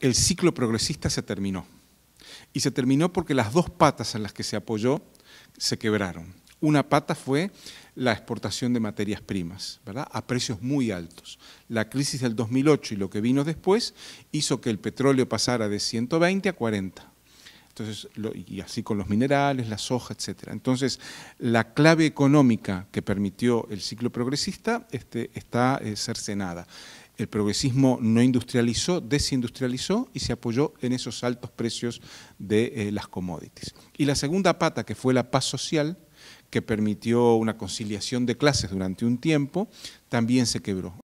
el ciclo progresista se terminó. Y se terminó porque las dos patas en las que se apoyó se quebraron. Una pata fue la exportación de materias primas, ¿verdad? A precios muy altos. La crisis del 2008 y lo que vino después hizo que el petróleo pasara de 120 a 40. Entonces, y así con los minerales, la soja, etcétera Entonces, la clave económica que permitió el ciclo progresista este, está eh, cercenada el progresismo no industrializó, desindustrializó y se apoyó en esos altos precios de eh, las commodities. Y la segunda pata, que fue la paz social, que permitió una conciliación de clases durante un tiempo, también se quebró.